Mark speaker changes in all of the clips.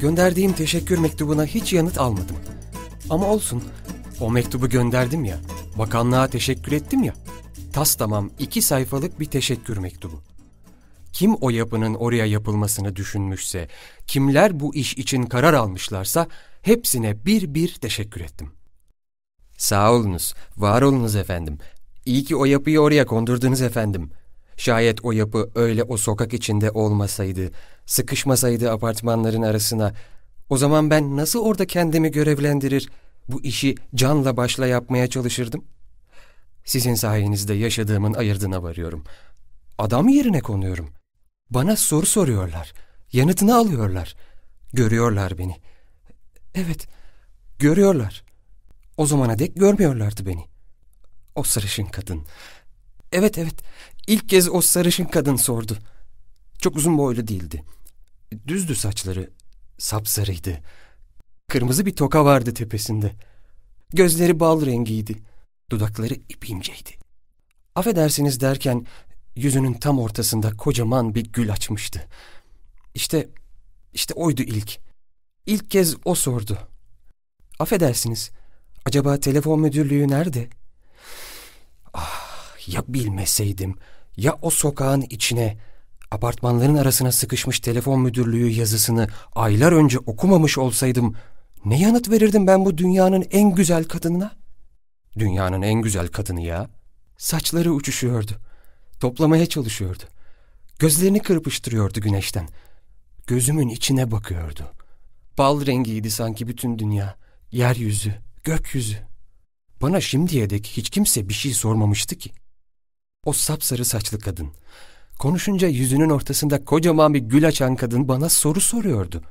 Speaker 1: Gönderdiğim teşekkür mektubuna hiç yanıt almadım. Ama olsun, o mektubu gönderdim ya, bakanlığa teşekkür ettim ya. Tas tamam iki sayfalık bir teşekkür mektubu. Kim o yapının oraya yapılmasını düşünmüşse, kimler bu iş için karar almışlarsa hepsine bir bir teşekkür ettim. Sağ olunuz, var olunuz efendim. İyi ki o yapıyı oraya kondurdunuz efendim.'' Şayet o yapı öyle o sokak içinde olmasaydı, sıkışmasaydı apartmanların arasına, o zaman ben nasıl orada kendimi görevlendirir, bu işi canla başla yapmaya çalışırdım? Sizin sayenizde yaşadığımın ayırdına varıyorum. Adam yerine konuyorum. Bana soru soruyorlar. Yanıtını alıyorlar. Görüyorlar beni. Evet, görüyorlar. O zamana dek görmüyorlardı beni. O sarışın kadın. Evet evet, İlk kez o sarışın kadın sordu. Çok uzun boylu değildi. Düzdü saçları, sapsarıydı. Kırmızı bir toka vardı tepesinde. Gözleri bal rengiydi. Dudakları ipinceydi. inceydi. Affedersiniz derken yüzünün tam ortasında kocaman bir gül açmıştı. İşte, işte oydu ilk. İlk kez o sordu. Affedersiniz, acaba telefon müdürlüğü nerede? Ah, ya bilmeseydim.'' Ya o sokağın içine, apartmanların arasına sıkışmış telefon müdürlüğü yazısını aylar önce okumamış olsaydım, ne yanıt verirdim ben bu dünyanın en güzel kadınına? Dünyanın en güzel kadını ya. Saçları uçuşuyordu. Toplamaya çalışıyordu. Gözlerini kırpıştırıyordu güneşten. Gözümün içine bakıyordu. Bal rengiydi sanki bütün dünya. Yeryüzü, gökyüzü. Bana şimdiye dek hiç kimse bir şey sormamıştı ki. O sapsarı saçlı kadın. Konuşunca yüzünün ortasında kocaman bir gül açan kadın bana soru soruyordu.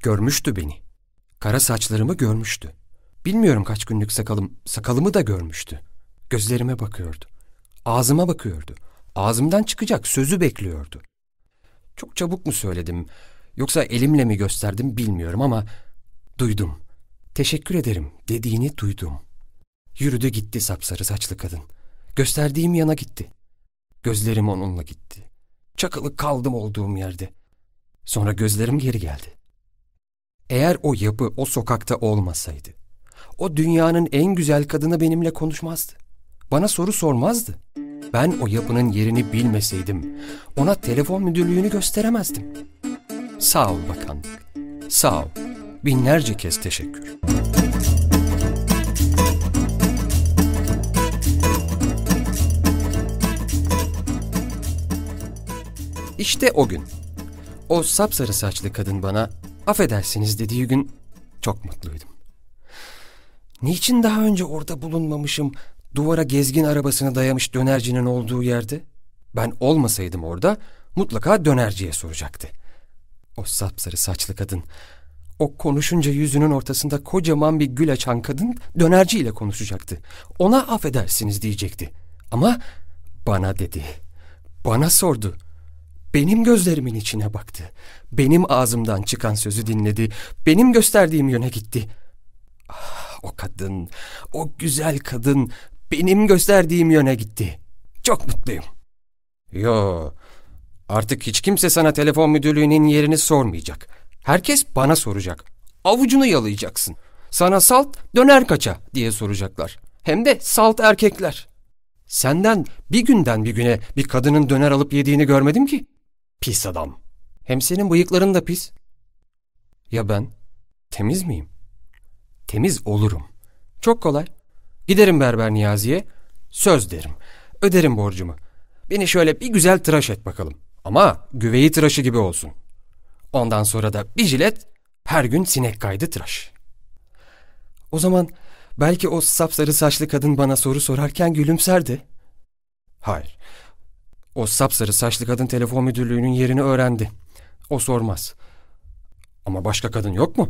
Speaker 1: Görmüştü beni. Kara saçlarımı görmüştü. Bilmiyorum kaç günlük sakalım, sakalımı da görmüştü. Gözlerime bakıyordu. Ağzıma bakıyordu. Ağzımdan çıkacak sözü bekliyordu. Çok çabuk mu söyledim yoksa elimle mi gösterdim bilmiyorum ama duydum. Teşekkür ederim dediğini duydum. Yürüdü gitti sapsarı saçlı kadın.'' Gösterdiğim yana gitti. Gözlerim onunla gitti. Çakılı kaldım olduğum yerde. Sonra gözlerim geri geldi. Eğer o yapı o sokakta olmasaydı, o dünyanın en güzel kadını benimle konuşmazdı. Bana soru sormazdı. Ben o yapının yerini bilmeseydim, ona telefon müdürlüğünü gösteremezdim. Sağ ol bakanlık. Sağ ol. Binlerce kez teşekkür. İşte o gün. O sapsarı saçlı kadın bana affedersiniz dediği gün çok mutluydum. Niçin daha önce orada bulunmamışım duvara gezgin arabasını dayamış dönercinin olduğu yerde? Ben olmasaydım orada mutlaka dönerciye soracaktı. O sapsarı saçlı kadın, o konuşunca yüzünün ortasında kocaman bir gül açan kadın dönerciyle konuşacaktı. Ona affedersiniz diyecekti. Ama bana dedi. Bana sordu benim gözlerimin içine baktı. Benim ağzımdan çıkan sözü dinledi. Benim gösterdiğim yöne gitti. Ah, o kadın, o güzel kadın benim gösterdiğim yöne gitti. Çok mutluyum. Yo, artık hiç kimse sana telefon müdürlüğünün yerini sormayacak. Herkes bana soracak. Avucunu yalayacaksın. Sana salt döner kaça diye soracaklar. Hem de salt erkekler. Senden bir günden bir güne bir kadının döner alıp yediğini görmedim ki. Pis adam. Hem senin bıyıkların da pis. Ya ben? Temiz miyim? Temiz olurum. Çok kolay. Giderim berber Niyazi'ye. Söz derim. Öderim borcumu. Beni şöyle bir güzel tıraş et bakalım. Ama güveyi tıraşı gibi olsun. Ondan sonra da bir jilet her gün sinek kaydı tıraş. O zaman belki o sapsarı saçlı kadın bana soru sorarken gülümserdi. Hayır. O sapsarı saçlı kadın telefon müdürlüğünün yerini öğrendi. O sormaz. Ama başka kadın yok mu?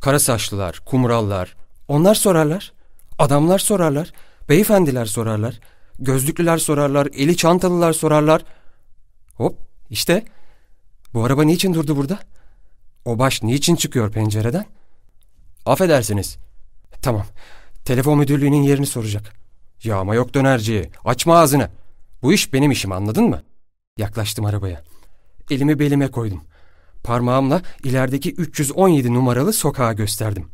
Speaker 1: Kara saçlılar, kumrallar. Onlar sorarlar. Adamlar sorarlar. Beyefendiler sorarlar. Gözlüklüler sorarlar. Eli çantalılar sorarlar. Hop işte. Bu araba niçin durdu burada? O baş niçin çıkıyor pencereden? Affedersiniz. Tamam. Telefon müdürlüğünün yerini soracak. Ya ama yok dönerci. Açma ağzını.'' Bu iş benim işim anladın mı? Yaklaştım arabaya. Elimi belime koydum. Parmağımla ilerideki 317 numaralı sokağa gösterdim.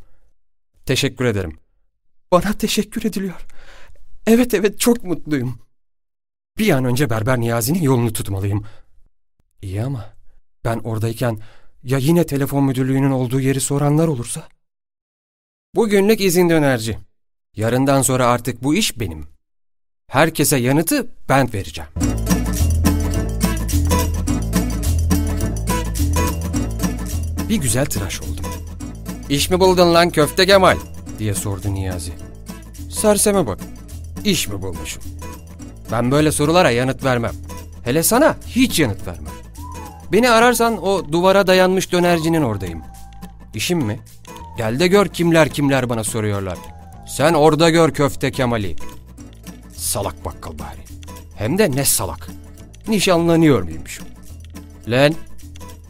Speaker 1: Teşekkür ederim. Bana teşekkür ediliyor. Evet evet çok mutluyum. Bir an önce Berber Niyazi'nin yolunu tutmalıyım. İyi ama ben oradayken ya yine telefon müdürlüğünün olduğu yeri soranlar olursa? Bugünlük izin dönerci. Yarından sonra artık bu iş benim. Herkese yanıtı ben vereceğim. Bir güzel tıraş oldum. İş mi buldun lan köfte Kemal? diye sordu Niyazi. Serseme bak. iş mi bulmuşum? Ben böyle sorulara yanıt vermem. Hele sana hiç yanıt vermem. Beni ararsan o duvara dayanmış dönercinin oradayım. İşim mi? Gel de gör kimler kimler bana soruyorlar. Sen orada gör köfte Kemal'i. Salak bakkal bari. Hem de ne salak. Nişanlanıyor muymuş? Len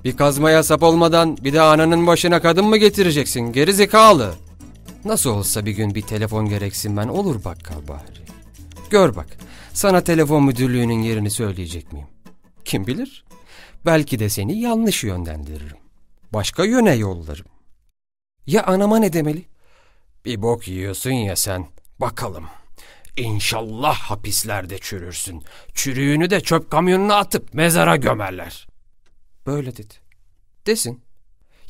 Speaker 1: bir kazmaya sap olmadan bir de ananın başına kadın mı getireceksin geri zekalı? Nasıl olsa bir gün bir telefon gereksin ben olur bakkal bari. Gör bak sana telefon müdürlüğünün yerini söyleyecek miyim? Kim bilir? Belki de seni yanlış yönlendiririm. Başka yöne yollarım. Ya anama ne demeli? Bir bok yiyorsun ya sen. Bakalım.'' İnşallah hapislerde çürürsün. Çürüğünü de çöp kamyonuna atıp mezara gömerler. Böyle dedi. Desin.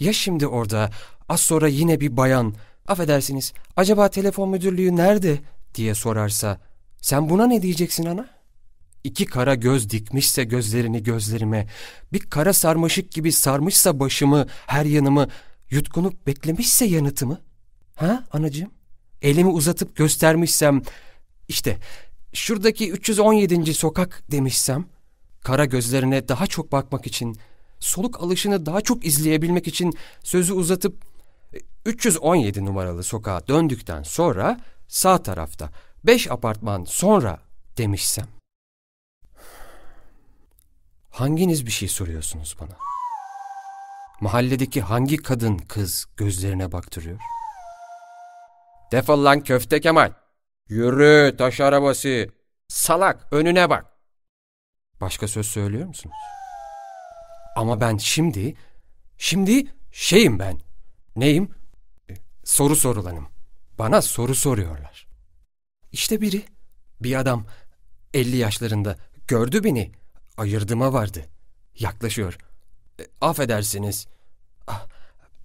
Speaker 1: Ya şimdi orada az sonra yine bir bayan affedersiniz acaba telefon müdürlüğü nerede diye sorarsa sen buna ne diyeceksin ana? İki kara göz dikmişse gözlerini gözlerime, bir kara sarmaşık gibi sarmışsa başımı, her yanımı, yutkunup beklemişse yanıtımı. Ha anacığım? Elimi uzatıp göstermişsem işte şuradaki 317. sokak demişsem, kara gözlerine daha çok bakmak için, soluk alışını daha çok izleyebilmek için sözü uzatıp 317 numaralı sokağa döndükten sonra sağ tarafta 5 apartman sonra demişsem. Hanginiz bir şey soruyorsunuz bana? Mahalledeki hangi kadın kız gözlerine baktırıyor? Defol lan köfte Kemal. Yürü taş arabası. Salak önüne bak. Başka söz söylüyor musunuz? Ama ben şimdi, şimdi şeyim ben. Neyim? Soru sorulanım. Bana soru soruyorlar. İşte biri, bir adam 50 yaşlarında gördü beni. Ayırdıma vardı. Yaklaşıyor. E, affedersiniz. Ah,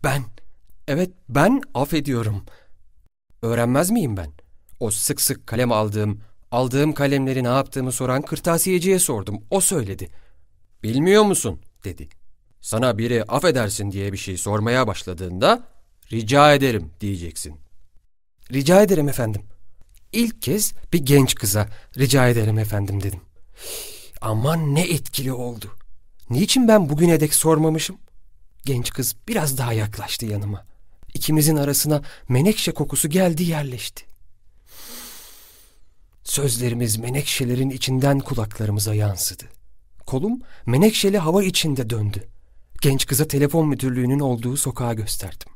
Speaker 1: ben, evet ben affediyorum. Öğrenmez miyim ben?'' O sık sık kalem aldığım, aldığım kalemleri ne yaptığımı soran kırtasiyeciye sordum. O söyledi. Bilmiyor musun? dedi. Sana biri affedersin diye bir şey sormaya başladığında rica ederim diyeceksin. Rica ederim efendim. İlk kez bir genç kıza rica ederim efendim dedim. Aman ne etkili oldu. Niçin ben bugüne dek sormamışım? Genç kız biraz daha yaklaştı yanıma. İkimizin arasına menekşe kokusu geldi yerleşti. Sözlerimiz menekşelerin içinden kulaklarımıza yansıdı. Kolum menekşeli hava içinde döndü. Genç kıza telefon müdürlüğünün olduğu sokağa gösterdim.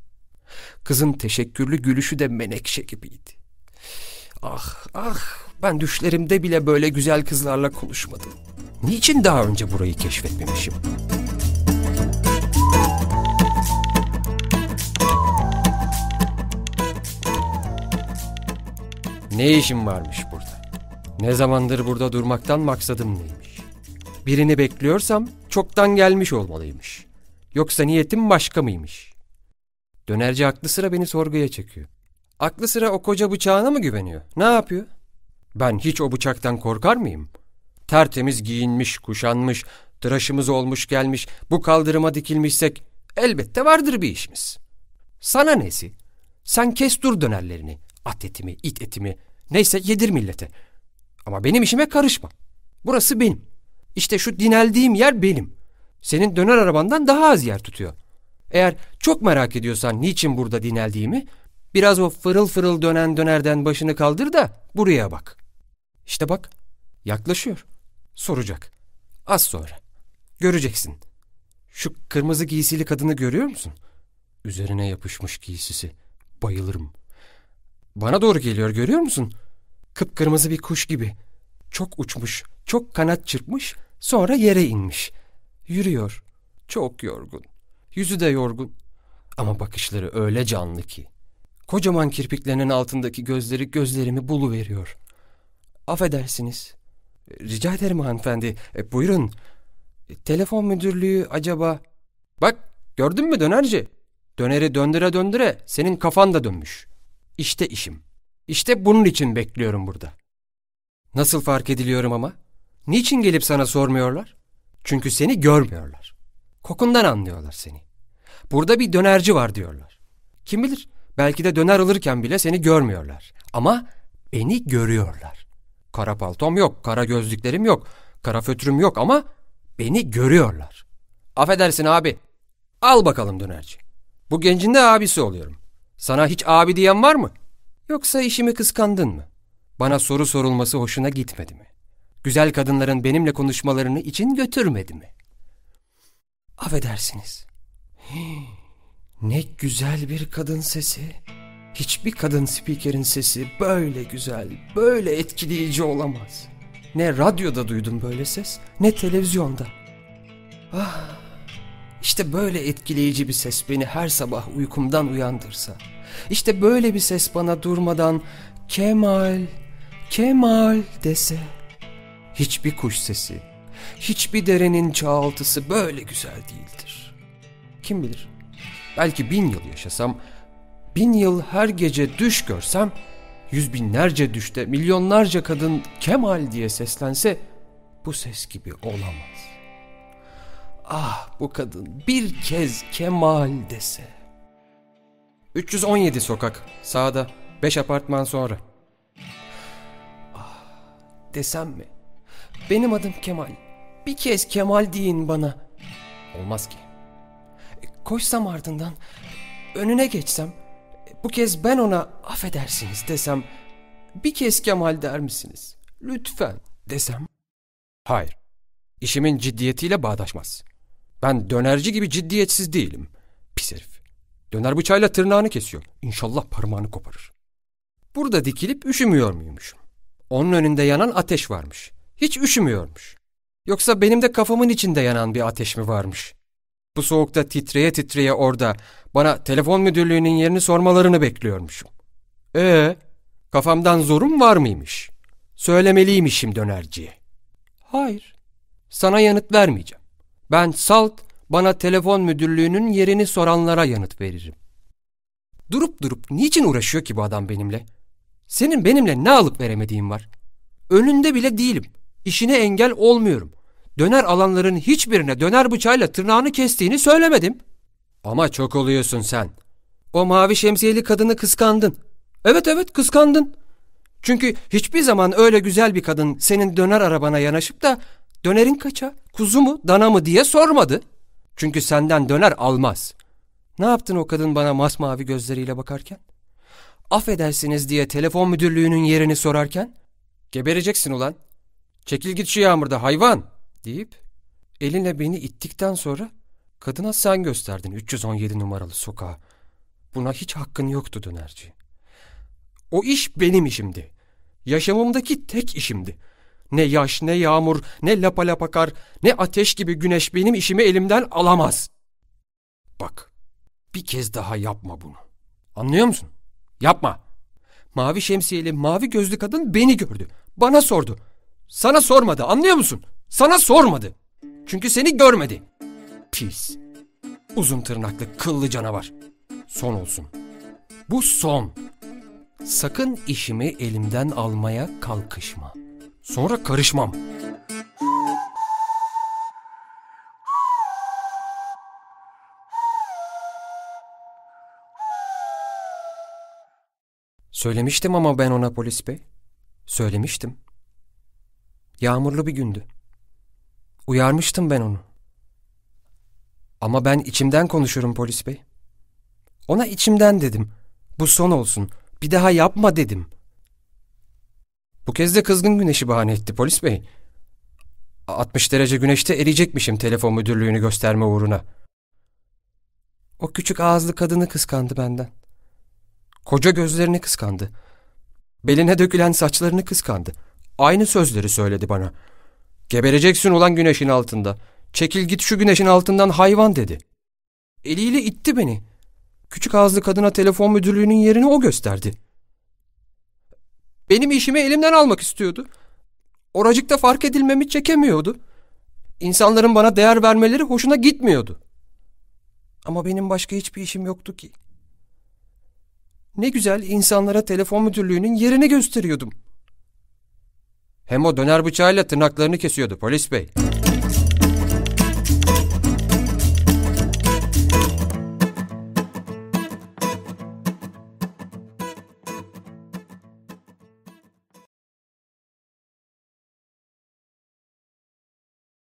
Speaker 1: Kızın teşekkürlü gülüşü de menekşe gibiydi. Ah ah ben düşlerimde bile böyle güzel kızlarla konuşmadım. Niçin daha önce burayı keşfetmemişim? Ne işim varmış ne zamandır burada durmaktan maksadım neymiş? Birini bekliyorsam çoktan gelmiş olmalıymış. Yoksa niyetim başka mıymış? Dönerci aklı sıra beni sorguya çekiyor. Aklı sıra o koca bıçağına mı güveniyor? Ne yapıyor? Ben hiç o bıçaktan korkar mıyım? Tertemiz giyinmiş, kuşanmış, tıraşımız olmuş gelmiş, bu kaldırıma dikilmişsek elbette vardır bir işimiz. Sana nesi? Sen kes dur dönerlerini, at etimi, it etimi, neyse yedir millete.'' Ama benim işime karışma. Burası benim. İşte şu dineldiğim yer benim. Senin döner arabandan daha az yer tutuyor. Eğer çok merak ediyorsan niçin burada dineldiğimi, biraz o fırıl fırıl dönen dönerden başını kaldır da buraya bak. İşte bak, yaklaşıyor. Soracak. Az sonra. Göreceksin. Şu kırmızı giysili kadını görüyor musun? Üzerine yapışmış giysisi. Bayılırım. Bana doğru geliyor görüyor musun? Kıpkırmızı bir kuş gibi. Çok uçmuş, çok kanat çırpmış, sonra yere inmiş. Yürüyor. Çok yorgun. Yüzü de yorgun. Ama bakışları öyle canlı ki. Kocaman kirpiklerinin altındaki gözleri gözlerimi bulu veriyor. Affedersiniz. Rica ederim hanımefendi. E, buyurun. E, telefon müdürlüğü acaba... Bak gördün mü dönerci? Döneri döndüre döndüre senin kafan da dönmüş. İşte işim.'' İşte bunun için bekliyorum burada. Nasıl fark ediliyorum ama? Niçin gelip sana sormuyorlar? Çünkü seni görmüyorlar. Kokundan anlıyorlar seni. Burada bir dönerci var diyorlar. Kim bilir belki de döner alırken bile seni görmüyorlar. Ama beni görüyorlar. Kara paltom yok, kara gözlüklerim yok, kara fötürüm yok ama beni görüyorlar. Affedersin abi. Al bakalım dönerci. Bu gencin de abisi oluyorum. Sana hiç abi diyen var mı? Yoksa işimi kıskandın mı? Bana soru sorulması hoşuna gitmedi mi? Güzel kadınların benimle konuşmalarını için götürmedi mi? Affedersiniz. ne güzel bir kadın sesi. Hiçbir kadın spikerin sesi böyle güzel, böyle etkileyici olamaz. Ne radyoda duydum böyle ses, ne televizyonda. Ah, işte böyle etkileyici bir ses beni her sabah uykumdan uyandırsa.'' İşte böyle bir ses bana durmadan Kemal, Kemal dese. Hiçbir kuş sesi, hiçbir derenin çağaltısı böyle güzel değildir. Kim bilir? Belki bin yıl yaşasam, bin yıl her gece düş görsem, yüz binlerce düşte milyonlarca kadın Kemal diye seslense bu ses gibi olamaz. Ah bu kadın bir kez Kemal dese.'' 317 sokak. Sağda. 5 apartman sonra. Ah, desem mi? Benim adım Kemal. Bir kez Kemal deyin bana. Olmaz ki. E, koşsam ardından, önüne geçsem, e, bu kez ben ona affedersiniz desem, bir kez Kemal der misiniz? Lütfen desem. Hayır. İşimin ciddiyetiyle bağdaşmaz. Ben dönerci gibi ciddiyetsiz değilim. Pis herif. Döner bıçağıyla tırnağını kesiyor. İnşallah parmağını koparır. Burada dikilip üşümüyor muymuşum? Onun önünde yanan ateş varmış. Hiç üşümüyormuş. Yoksa benim de kafamın içinde yanan bir ateş mi varmış? Bu soğukta titreye titreye orada bana telefon müdürlüğünün yerini sormalarını bekliyormuşum. Ee, kafamdan zorum var mıymış? Söylemeliymişim dönerciye. Hayır, sana yanıt vermeyeceğim. Ben salt bana telefon müdürlüğünün yerini soranlara yanıt veririm. Durup durup niçin uğraşıyor ki bu adam benimle? Senin benimle ne alıp veremediğin var? Önünde bile değilim. İşine engel olmuyorum. Döner alanların hiçbirine döner bıçağıyla tırnağını kestiğini söylemedim. Ama çok oluyorsun sen. O mavi şemsiyeli kadını kıskandın. Evet evet kıskandın. Çünkü hiçbir zaman öyle güzel bir kadın senin döner arabana yanaşıp da dönerin kaça, kuzu mu, dana mı diye sormadı. Çünkü senden döner almaz. Ne yaptın o kadın bana masmavi gözleriyle bakarken? Affedersiniz diye telefon müdürlüğünün yerini sorarken? Gebereceksin ulan. Çekil git şu yağmurda hayvan deyip elinle beni ittikten sonra kadına sen gösterdin 317 numaralı sokağa. Buna hiç hakkın yoktu dönerci. O iş benim işimdi. Yaşamımdaki tek işimdi.'' Ne yaş, ne yağmur, ne lapa lapa kar, ne ateş gibi güneş benim işimi elimden alamaz. Bak, bir kez daha yapma bunu. Anlıyor musun? Yapma. Mavi şemsiyeli, mavi gözlü kadın beni gördü. Bana sordu. Sana sormadı, anlıyor musun? Sana sormadı. Çünkü seni görmedi. Pis. Uzun tırnaklı, kıllı canavar. Son olsun. Bu son. Sakın işimi elimden almaya kalkışma.'' Sonra karışmam. Söylemiştim ama ben ona polis bey. Söylemiştim. Yağmurlu bir gündü. Uyarmıştım ben onu. Ama ben içimden konuşurum polis bey. Ona içimden dedim. Bu son olsun. Bir daha yapma dedim.'' Bu kez de kızgın güneşi bahane etti polis bey. 60 derece güneşte eriyecekmişim telefon müdürlüğünü gösterme uğruna. O küçük ağızlı kadını kıskandı benden. Koca gözlerini kıskandı. Beline dökülen saçlarını kıskandı. Aynı sözleri söyledi bana. Gebereceksin ulan güneşin altında. Çekil git şu güneşin altından hayvan dedi. Eliyle itti beni. Küçük ağızlı kadına telefon müdürlüğünün yerini o gösterdi.'' Benim işimi elimden almak istiyordu. Oracıkta fark edilmemi çekemiyordu. İnsanların bana değer vermeleri hoşuna gitmiyordu. Ama benim başka hiçbir işim yoktu ki. Ne güzel insanlara telefon müdürlüğünün yerini gösteriyordum. Hem o döner bıçağıyla tırnaklarını kesiyordu polis bey.